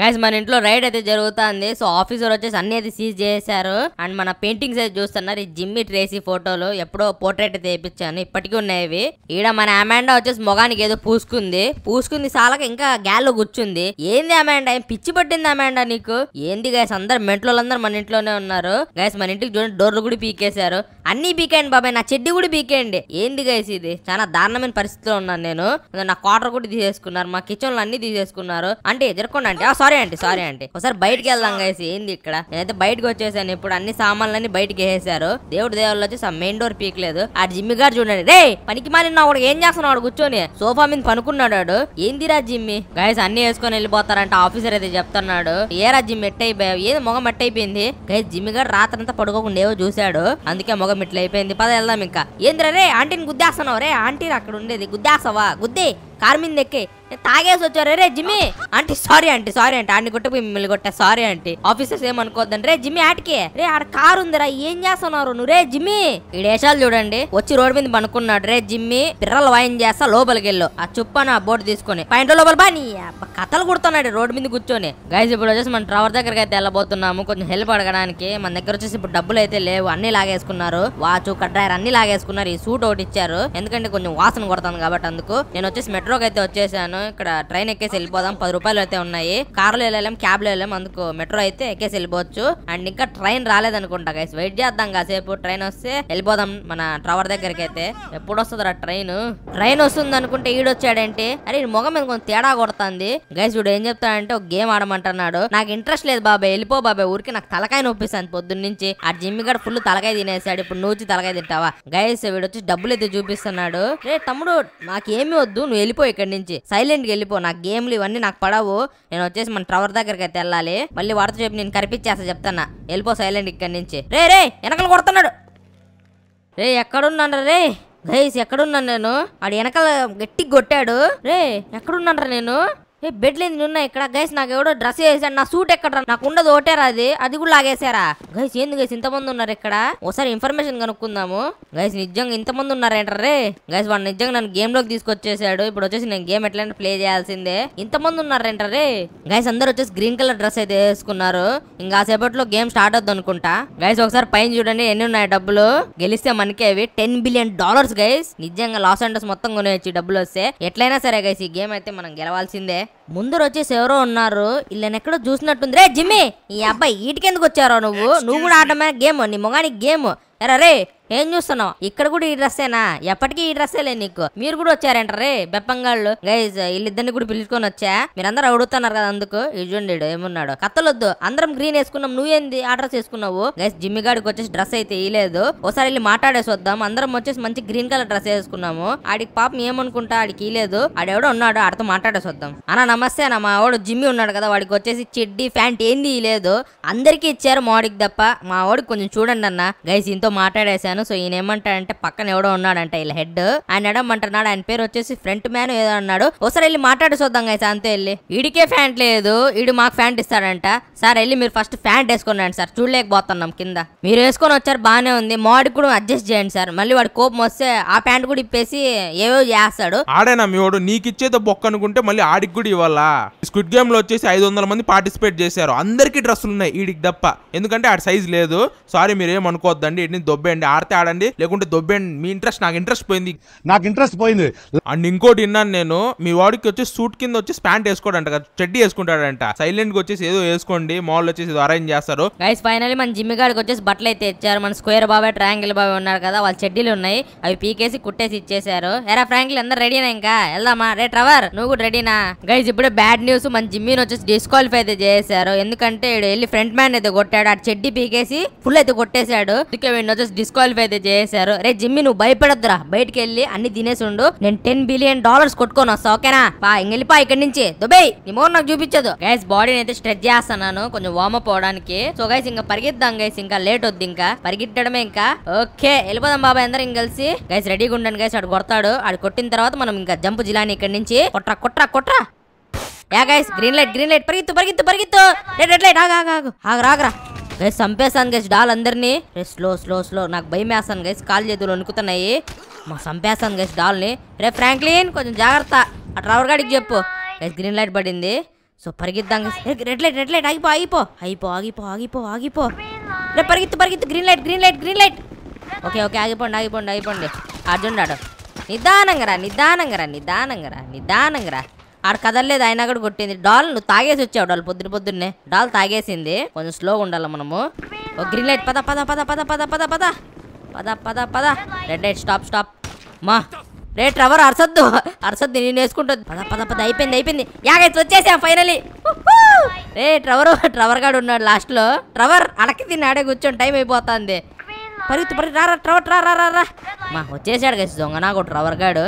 guys మన ఇంట్లో ride అయితే జరుగుతుంది సో ఆఫీసర్ వచ్చేసి అన్ని అయితే సీజ్ చేశారు అండ్ మన పెయింటింగ్స్ అయితే చూస్తున్నారు ఈ జిమ్మి ట్రేసీ ఫోటోలు ఎప్పుడో పోర్ట్రేట్ అయితే వేయించాను ఇప్పటికీ ఉన్నాయి ఇవి ఈడ మన అమాండా వచ్చేసి మొగానికి ఏదో పూసుకుంది పూసుకుంది సాలక ఇంకా గ్యాల్లో కూర్చుంది ఏంది అమాండా ఏం పిచ్చి పట్టింది అమాండా నీకు ఏంది గైస్ అందరు మెంట్లందరూ మన ఇంట్లోనే ఉన్నారు గైస్ మన ఇంటికి చూడండి డోర్లు కూడా పీకేశారు అన్ని పీకేయండి బాబాయ్ నా చెడ్డి కూడా పీకేయండి ఏంది గైస్ ఇది చాలా దారుణమైన పరిస్థితిలో ఉన్నాను నేను నా క్వార్టర్ కూడా తీసేసుకున్నారు మా కిచెన్ లో అన్ని తీసేసుకున్నారు అంటే ఎదుర్కొండి అంటే సారీ అండి సారీ అండి ఒకసారి బయటకి వెళ్దాం గైస్ ఏంది ఇక్కడ నేనైతే బయటకు వచ్చేసాను ఇప్పుడు అన్ని సామాన్లన్నీ బయటకి వేసేసారు దేవుడు దేవుళ్ళు వచ్చి మెయిన్ డోర్ పీకలేదు ఆ జిమ్మి గారు చూడండి రే పనికి మాలిన వాడు ఏం చేస్తున్నాడు కూర్చొని సోఫా మీద పనుకున్నాడు ఏందిరా జిమ్మి గైస్ అన్ని వేసుకొని వెళ్ళిపోతారంట ఆఫీసర్ అయితే చెప్తున్నాడు ఏరా జిమ్ అయిపోయావు ఏది మొగం అయిపోయింది గైస్ జిమ్మి గారు రాత్రంతా పడుకోకుండా ఏవో చూశాడు అందుకే మొగం ఇట్లా అయిపోయింది పద వెళ్దాం ఇంకా ఏందిరా రే ఆంటీని గుద్దేస్తున్నావు రే ఆంటీ అక్కడ ఉండేది గుద్దేస్తావా గుద్దే కార్ మీద ఎక్కి తాగేసి వచ్చారు రే జిమ్మి ఆంటీ సారీ ఆంటీ సారీ అంటే ఆడిని కొట్టపోయి మిమ్మల్ని కొట్టా సారీ ఆంటీ ఆఫీసర్స్ ఏమనుకోద్దండి రే జిమ్మి ఆటికి రే ఆడ కారు ఉందిరా ఏం చేస్తున్నారు నువ్వు రే జిమ్మి ఈ దేశాలు చూడండి వచ్చి రోడ్ మీద పనుకున్నాడు రే జిమ్మి పిర్రలు వాయిన్ చేస్తా లోపలికి వెళ్ళు ఆ చుప్పన బోర్డు తీసుకొని పైన లోపల బా కథలు కుడుతున్నాడు రోడ్ మీద కూర్చొని గైజ్ ఇప్పుడు వచ్చేసి మన ట్రవర్ దగ్గరికి అయితే వెళ్ళబోతున్నాము కొంచెం హెల్ప్ అడగడానికి మన దగ్గర వచ్చేసి ఇప్పుడు డబ్బులు అయితే లేవు అన్ని లాగేసుకున్నారు వాచ్ కడ్రాయర్ అన్ని లాగేసుకున్నారు ఈ సూట్ ఒకటి ఇచ్చారు ఎందుకంటే కొంచెం వాసన కొడతాను కాబట్టి అందుకు నేను వచ్చేసి మెట్రో మెట్రోకి అయితే వచ్చేసాను ఇక్కడ ట్రైన్ ఎక్కేసి వెళ్ళిపోదాం పది రూపాయలు అయితే ఉన్నాయి కార్లో వెళ్ళలేం లో వెళ్ళాం అందుకు మెట్రో అయితే ఎక్కేసి వెళ్ళిపోవచ్చు అండ్ ఇంకా ట్రైన్ రాలేదనుకుంటా గైస్ వెయిట్ చేద్దాం కాసేపు ట్రైన్ వస్తే వెళ్ళిపోదాం మన ట్రవర్ దగ్గరికి అయితే ఎప్పుడు వస్తుందిరా ట్రైన్ ట్రైన్ వస్తుంది అనుకుంటే ఈడొచ్చాడంటే అరే మొగం మీద కొంచెం తేడా కొడుతుంది గైస్ వీడు ఏం చెప్తాడంటే ఒక గేమ్ ఆడమంటున్నాడు నాకు ఇంట్రెస్ట్ లేదు బాబాయ్ వెళ్ళిపో బాబాయ్ ఊరికి నాకు తలకాయ నొప్పిస్తాను పొద్దున్న నుంచి ఆ జిమ్మి గడ ఫుల్ తలకాయ తినేసాడు ఇప్పుడు నువ్వు తలకాయ తింటావా గైస్ వీడు వచ్చి డబ్బులు అయితే చూపిస్తున్నాడు రే తమ్ముడు నాకేమి వద్దు నువ్వు వెళ్ళిపో వెళ్ళిపో ఇక్కడి నుంచి సైలెంట్ గా వెళ్ళిపో నాకు గేమ్లు ఇవన్నీ నాకు పడవు నేను వచ్చేసి మన ట్రవర్ దగ్గరికి అయితే వెళ్ళాలి మళ్ళీ వాడితో చెప్పి నేను కనిపించేస్తా చెప్తానా వెళ్ళిపో సైలెంట్ ఇక్కడి నుంచి రే రే వెనకలు కొడుతున్నాడు రే ఎక్కడున్నాను రే గైస్ ఎక్కడున్నాను నేను ఆడు వెనకాల గట్టి కొట్టాడు రే ఎక్కడున్నాను నేను ఏ బెడ్లు ఎన్ని ఇక్కడ గైస్ నాకు ఎవడో డ్రెస్ వేసాడు నా సూట్ ఎక్కడ నాకు ఉండదు ఓటేరా అది అది కూడా లాగేశారా గైస్ ఏంది గైస్ ఇంతమంది ఉన్నారు ఇక్కడ ఒకసారి ఇన్ఫర్మేషన్ కనుక్కుందాము గైస్ నిజంగా ఇంతమంది ఉన్నారేంటరే గైస్ వాడు నిజంగా నన్ను గేమ్ లోకి తీసుకొచ్చేసాడు ఇప్పుడు వచ్చేసి నేను గేమ్ ఎట్లా ప్లే చేయాల్సిందే ఇంతమంది ఉన్నారేంటరే గైస్ అందరు వచ్చేసి గ్రీన్ కలర్ డ్రెస్ అయితే వేసుకున్నారు ఇంకా సేపట్లో గేమ్ స్టార్ట్ అవుతుంది అనుకుంటా గైస్ ఒకసారి పైన చూడండి ఎన్ని ఉన్నాయి డబ్బులు గెలిస్తే మనకే అవి టెన్ బిలియన్ డాలర్స్ గైస్ నిజంగా లాస్ అండర్స్ మొత్తం కొనేయచ్చు డబ్బులు వస్తే ఎట్లయినా సరే గైస్ ఈ గేమ్ అయితే మనం గెలవాల్సిందే ముందర వచ్చేసి ఎవరో ఉన్నారు ఎక్కడో చూసినట్టుంది రే జిమ్మి ఈ అబ్బాయి ఈటికెందుకు వచ్చారో నువ్వు నువ్వు కూడా ఆడమే గేమ్ నీ మొగానికి గేమ్ ఎరా రే ఏం చూస్తున్నావు ఇక్కడ కూడా ఈ డ్రెస్సేనా ఎప్పటికీ ఈ డ్రెస్సేలే నీకు మీరు కూడా వచ్చారంటారే బెప్పంగాళ్ళు గైజ్ వీళ్ళిద్దరిని కూడా పిలుచుకొని వచ్చా మీరందరూ అడుగుతున్నారు కదా అందుకు చూడండి ఏమున్నాడు కత్తలొద్దు అందరం గ్రీన్ వేసుకున్నాం నువ్వేంది ఆ డ్రెస్ వేసుకున్నావు గైస్ జిమ్మి గాడికి వచ్చేసి డ్రెస్ అయితే ఇయలేదు ఒకసారి వెళ్ళి మాట్లాడేసి వద్దాం అందరం వచ్చేసి మంచి గ్రీన్ కలర్ డ్రెస్ వేసుకున్నాము ఆడికి పాపం ఏమనుకుంటా ఆడికి ఇయలేదు ఆడెవడో ఉన్నాడు ఆడితో మాట్లాడేసి వద్దాం అన్న నమస్తే అన్న మా వాడు జిమ్మి ఉన్నాడు కదా వాడికి వచ్చేసి చిడ్డి ప్యాంట్ ఏంది లేదు అందరికీ ఇచ్చారు ఆడికి తప్ప మా వాడికి కొంచెం చూడండి అన్న గైస్ ఇంతో మాట్లాడేశాను చేశాను సో ఈయన ఏమంటాడంటే పక్కన ఎవడో ఉన్నాడంట వీళ్ళ హెడ్ ఆయన ఎడమంటున్నాడు ఆయన పేరు వచ్చేసి ఫ్రంట్ మ్యాన్ ఏదో అన్నాడు ఒకసారి వెళ్ళి మాట్లాడి చూద్దాం గైస్ అంతే వెళ్ళి ఇడికే ఫ్యాంట్ లేదు ఇడు మాకు ఫ్యాంట్ ఇస్తాడంట సార్ వెళ్ళి మీరు ఫస్ట్ ఫ్యాంట్ వేసుకున్నాను సార్ చూడలేకపోతున్నాం కింద మీరు వేసుకొని వచ్చారు బాగానే ఉంది మోడికి కూడా అడ్జస్ట్ చేయండి సార్ మళ్ళీ వాడు కోపం వస్తే ఆ ప్యాంట్ కూడా ఇప్పేసి ఏవో చేస్తాడు ఆడేనా మీ వాడు నీకు ఇచ్చేది బొక్క అనుకుంటే మళ్ళీ ఆడికి కూడా ఇవ్వాలా స్క్విడ్ గేమ్ లో వచ్చేసి ఐదు వందల మంది పార్టిసిపేట్ చేశారు అందరికీ డ్రెస్సులు ఉన్నాయి ఈడికి తప్ప ఎందుకంటే ఆడ సైజ్ లేదు సారీ మీరు ఏమనుకోవద్దండి వీటిని దొబ్బేయండి ఆడ ఆడితే ఆడండి లేకుంటే దొబ్బండి మీ ఇంట్రెస్ట్ నాకు ఇంట్రెస్ట్ పోయింది నాకు ఇంట్రెస్ట్ పోయింది అండ్ ఇంకోటి విన్నాను నేను మీ వాడికి వచ్చి సూట్ కింద వచ్చి ప్యాంట్ వేసుకోడంట చెడ్డీ వేసుకుంటాడంట సైలెంట్ గా వచ్చేసి ఏదో వేసుకోండి మాల్ వచ్చేసి ఏదో అరేంజ్ చేస్తారు గైస్ ఫైనల్ మన జిమ్ గారికి వచ్చేసి బట్టలు అయితే ఇచ్చారు మన స్క్వేర్ బాబాయ్ ట్రయాంగిల్ బాబాయ్ ఉన్నారు కదా వాళ్ళ చెడ్డీలు ఉన్నాయి అవి పీకేసి కుట్టేసి ఇచ్చేసారు ఎరా ఫ్రాంకిల్ అందరు రెడీనా ఇంకా వెళ్దామా రే ట్రవర్ నువ్వు కూడా రెడీనా గైజ్ ఇప్పుడు బ్యాడ్ న్యూస్ మన జిమ్మీని వచ్చేసి డిస్క్వాలిఫై అయితే చేశారు ఎందుకంటే వెళ్ళి ఫ్రంట్ మ్యాన్ అయితే కొట్టాడు ఆ చెడ్డీ పీకేసి ఫుల్ అయితే కొట్టేశాడు అందుకే వీడిని వచ్చేసి డిస్క్వాలిఫై సెటప్ అయితే చేశారు రే జిమ్మి నువ్వు భయపడద్దురా బయటికి వెళ్ళి అన్ని తినేసి ఉండు నేను టెన్ బిలియన్ డాలర్స్ కొట్టుకోను వస్తా ఓకేనా పా ఇంకెళ్ళిపా ఇక్కడి నుంచి దుబాయ్ నీ మోర్ నాకు చూపించదు గైస్ బాడీని అయితే స్ట్రెచ్ చేస్తున్నాను కొంచెం అప్ అవడానికి సో గైస్ ఇంకా పరిగెత్తాం గైస్ ఇంకా లేట్ వద్దు ఇంకా పరిగెట్టడమే ఇంకా ఓకే వెళ్ళిపోదాం బాబాయ్ అందరం ఇంకా కలిసి గైస్ రెడీగా ఉండండి గైస్ ఆడు కొడతాడు ఆడు కొట్టిన తర్వాత మనం ఇంకా జంప్ జిలాని ఇక్కడి నుంచి కొట్రా కొట్రా కొట్రా yeah guys green light green light పరిగెత్తు పరిగెత్తు పరిగెత్తు రెడ్ రెడ్ లైట్ ఆగు ఆగు ఆగు ఆగు రాగరా గైస్ చంపేశాను గైస్ డాల్ అందరినీ స్లో స్లో స్లో నాకు భయం వేస్తాను గైస్ కాల్ చేతులు వణుకుతున్నాయి మా చంపేస్తాను గైస్ డాల్ని రే ఫ్రాంక్లిన్ కొంచెం జాగ్రత్త ఆ డ్రైవర్ గాడికి చెప్పు గైస్ గ్రీన్ లైట్ పడింది సో పరిగిద్దాం guys red light red light ఆగిపో ఆగిపో అయిపో ఆగిపో ఆగిపో ఆగిపో రే పరిగెత్తు పరిగెత్తు green light green light green light okay okay ఆగిపోండి ఆగిపోండి ఆగిపోండి అర్జున్ రాడు నిదానంగా రా నిదానంగా రా నిదానంగా రా నిదానంగా రా ఆడ కదలలేదు అయినా కూడా కొట్టింది డాల్ నువ్వు తాగేసి వచ్చావు డాల్ పొద్దున పొద్దున్నే డాల్ తాగేసింది కొంచెం స్లోగా ఉండాలి మనము ఓ గ్రీన్ లైట్ పద పద పద పద పద పద పద పద పద పద రెడ్ లైట్ స్టాప్ స్టాప్ మా రే ట్రవర్ అరసద్దు అరసద్దు నేను వేసుకుంటుంది పద పద పద అయిపోయింది అయిపోయింది యాగైతే వచ్చేసాం ఫైనలీ రే ట్రవర్ ట్రవర్ గాడు ఉన్నాడు లాస్ట్లో ట్రవర్ అడకి తిన్నాడే ఆడే కూర్చొని టైం అయిపోతుంది పరిగెత్తు పరి రా ట్రవర్ రా రా రా రా మా వచ్చేసాడు గైస్ దొంగ నాకు ట్రవర్ గాడు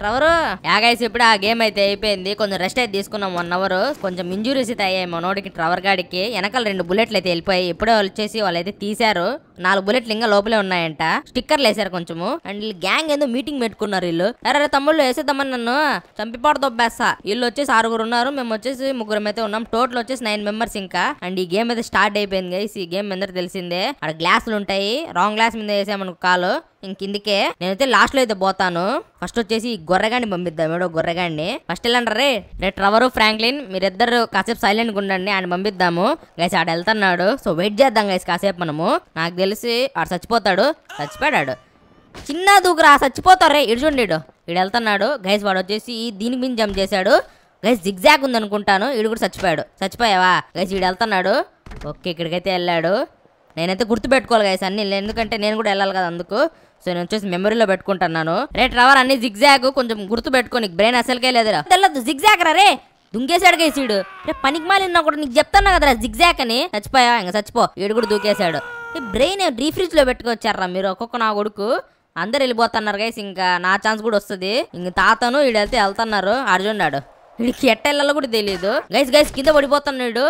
ట్రవర్ యా గైస్ ఇప్పుడు ఆ గేమ్ అయితే అయిపోయింది కొంచెం రెస్ట్ అయితే తీసుకున్నాం వన్ అవర్ కొంచెం ఇంజురీస్ అయితే అయ్యాయి మనోడికి ట్రవర్ గాడికి వెనకాల రెండు బుల్లెట్లు అయితే వెళ్ళిపోయాయి ఇప్పుడే వచ్చేసి వాళ్ళైతే తీశారు నాలుగు బుల్లెట్లు ఇంకా లోపలే ఉన్నాయంట స్టిక్కర్లు వేసారు కొంచెము అండ్ గ్యాంగ్ ఏదో మీటింగ్ పెట్టుకున్నారు వీళ్ళు అరే తమ్ముళ్ళు వేసేద్దామని నన్ను చంపిపోడు దొబ్బేస్తా వీళ్ళు వచ్చేసి ఆరుగురు ఉన్నారు మేము వచ్చేసి ముగ్గురం అయితే ఉన్నాం టోటల్ వచ్చేసి నైన్ మెంబర్స్ ఇంకా అండ్ ఈ గేమ్ అయితే స్టార్ట్ అయిపోయింది ఈ గేమ్ అందరూ తెలిసిందే అక్కడ గ్లాసులు ఉంటాయి రాంగ్ గ్లాస్ మీద వేసామనుకో కాలు ఇంకిందికే నేనైతే లాస్ట్ లో అయితే పోతాను ఫస్ట్ వచ్చేసి గొర్రెగాన్ని పంపిద్దాం ఏడో గొర్రెగాన్ని ఫస్ట్ వెళ్ళండి రే ట్రవరు ఫ్రాంక్లిన్ మీరిద్దరు కాసేపు సైలెంట్ ఉండండి ఆయన పంపిద్దాము గైస్ ఆడ వెళ్తున్నాడు సో వెయిట్ చేద్దాం గైస్ కాసేపు మనము నాకు తెలిసి ఆడు చచ్చిపోతాడు చచ్చిపోయాడు చిన్న దూకురా చచ్చిపోతారే ఇడు చూడండి ఇడు ఇడు వెళ్తున్నాడు గైస్ వాడు వచ్చేసి దీనికి మించి జంప్ చేశాడు గైస్ జిగ్జాగ్ ఉంది అనుకుంటాను ఇడు కూడా చచ్చిపోయాడు చచ్చిపోయావా గైస్ ఇడు వెళ్తున్నాడు ఓకే ఇక్కడికైతే వెళ్ళాడు నేనైతే గుర్తుపెట్టుకోవాలి గైస్ అన్ని ఎందుకంటే నేను కూడా వెళ్ళాలి కదా అందుకు సో నేను వచ్చేసి మెమరీలో పెట్టుకుంటున్నాను రేట్ ట్రవర్ అన్ని జిగ్జాగ్ కొంచెం గుర్తు పెట్టుకో నీకు బ్రెయిన్ అసలుకే లేదురా తెల్లదు జిగ్జాగ్ రా రే దుంకేశాడు కేసీడు రే పనికి మాలిన్నా కూడా నీకు చెప్తాను కదరా జిగ్జాక్ అని చచ్చిపోయా ఇంకా చచ్చిపో వీడు కూడా దూకేశాడు బ్రెయిన్ రీఫ్రిజ్ లో పెట్టుకొచ్చారా మీరు ఒక్కొక్క నా కొడుకు అందరు వెళ్ళిపోతున్నారు గైస్ ఇంకా నా ఛాన్స్ కూడా వస్తుంది ఇంక తాతను వీడు వెళ్తే వెళ్తున్నారు అర్జున్ నాడు వీడికి ఎట్ట వెళ్ళాలో కూడా తెలియదు గైస్ గైస్ కింద పడిపోతున్నాడు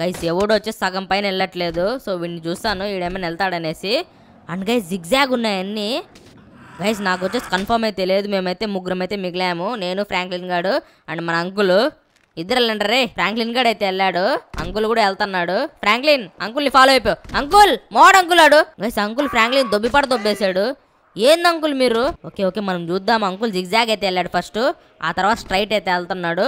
గైస్ ఎవడు వచ్చి సగం పైన వెళ్ళట్లేదు సో వీడిని చూస్తాను వీడేమైనా వెళ్తాడనేసి అండ్ గైస్ జిగ్జాగ్ ఉన్నాయన్నీ గైస్ నాకు వచ్చేసి కన్ఫర్మ్ అయితే లేదు మేమైతే ముగ్గురం అయితే మిగిలాము నేను ఫ్రాంక్లిన్ గాడు అండ్ మన అంకులు ఇద్దరు వెళ్ళండి ఫ్రాంక్లిన్ గాడు అయితే వెళ్ళాడు అంకుల్ కూడా వెళ్తున్నాడు ఫ్రాంక్లిన్ అంకుల్ని ఫాలో అయిపోయావు అంకుల్ మోడ్ అంకులాడు గైస్ అంకుల్ ఫ్రాంక్లిన్ దొబ్బిపడ దొబ్బేశాడు ఏంది అంకుల్ మీరు ఓకే ఓకే మనం చూద్దాం అంకుల్ జిగ్జాగ్ అయితే వెళ్ళాడు ఫస్ట్ ఆ తర్వాత స్ట్రైట్ అయితే వెళ్తున్నాడు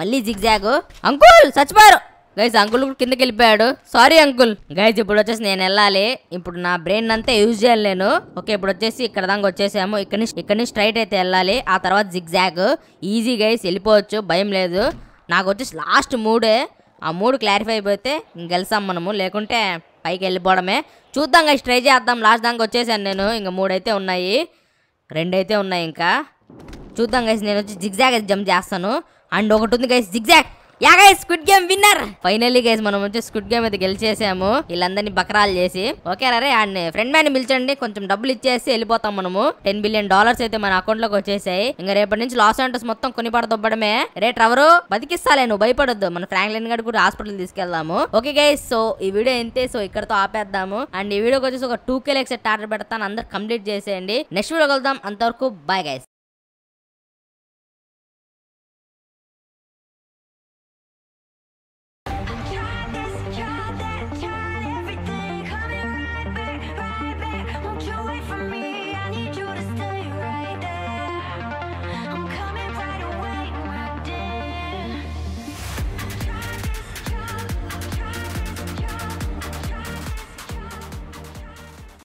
మళ్ళీ జిగ్జాగ్ అంకుల్ చచ్చిపోయారు గైజ్ అంకుల్ కిందకి వెళ్ళిపోయాడు సారీ అంకుల్ గైజ్ ఇప్పుడు వచ్చేసి నేను వెళ్ళాలి ఇప్పుడు నా బ్రెయిన్ అంతా యూజ్ చేయాలి నేను ఓకే ఇప్పుడు వచ్చేసి ఇక్కడ దాకా వచ్చేసాము ఇక్కడ నుంచి ఇక్కడ నుంచి స్ట్రైట్ అయితే వెళ్ళాలి ఆ తర్వాత జిగ్జాగ్ ఈజీ గైస్ వెళ్ళిపోవచ్చు భయం లేదు నాకు వచ్చేసి లాస్ట్ మూడే ఆ మూడు క్లారిఫై అయిపోతే గెలిసాం మనము లేకుంటే పైకి వెళ్ళిపోవడమే చూద్దాం గైస్ ట్రై చేద్దాం లాస్ట్ దాకా వచ్చేసాను నేను ఇంకా మూడైతే ఉన్నాయి రెండైతే ఉన్నాయి ఇంకా చూద్దాం గైస్ నేను వచ్చి జిగ్జాగ్ జంప్ చేస్తాను అండ్ ఒకటి ఉంది guys zigzag yeah Squid Game winner finally guys మనం వచ్చి స్క్విడ్ గేమ్ అయితే గెలిచేసాము వీళ్ళందరినీ బకరాలు చేసి ఓకే రే అండ్ ఫ్రెండ్ మ్యాన్ పిలిచండి కొంచెం డబ్బులు ఇచ్చేసి వెళ్ళిపోతాం మనము టెన్ బిలియన్ డాలర్స్ అయితే మన అకౌంట్ లోకి వచ్చేసాయి ఇంకా రేపటి నుంచి లాస్ ఏంటస్ మొత్తం కొనిపడదొబ్బడమే రేట్ ఎవరు ట్రవరు బతికిస్తాలే నువ్వు భయపడద్దు మన ఫ్రాంక్లిన్ గడ్ కూడా హాస్పిటల్ తీసుకెళ్దాము ఓకే గైస్ సో ఈ వీడియో ఎంతే సో ఇక్కడతో ఆపేద్దాము అండ్ ఈ వీడియోకి వచ్చేసి ఒక టూ కే లెక్స్ ఆర్డర్ పెడతాను అందరు కంప్లీట్ చేసేయండి నెక్స్ట్ వీడియో వెళ్దాం అంతవరకు బాయ్ గైస్